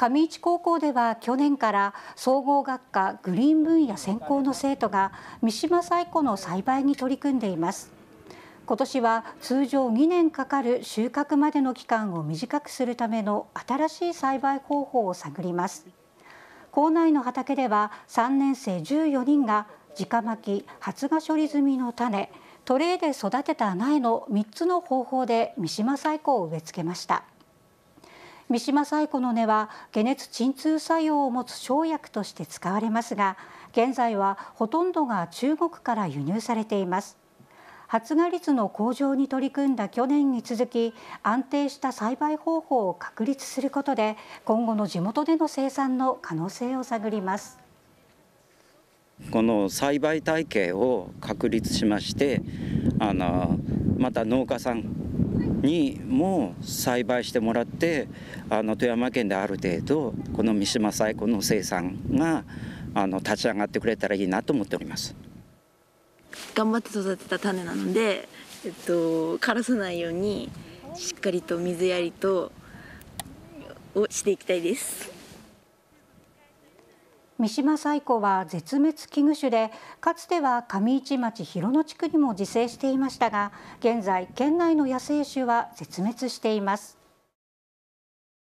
上市高校では去年から総合学科グリーン分野専攻の生徒が三島最古の栽培に取り組んでいます今年は通常2年かかる収穫までの期間を短くするための新しい栽培方法を探ります校内の畑では3年生14人が直巻き発芽処理済みの種トレーで育てた苗の3つの方法で三島最子を植え付けました。三島彩子の根は解熱鎮痛作用を持つ生薬として使われますが現在はほとんどが中国から輸入されています発芽率の向上に取り組んだ去年に続き安定した栽培方法を確立することで今後の地元での生産の可能性を探りますこの栽培体系を確立しましてあのまた農家さんにも栽培してもらってあの富山県である程度この三島最高の生産があの立ち上がってくれたらいいなと思っております頑張って育てた種なので、えっと、枯らさないようにしっかりと水やりとをしていきたいです。三島彩子は絶滅危惧種でかつては上市町広野地区にも自生していましたが現在県内の野生種は絶滅しています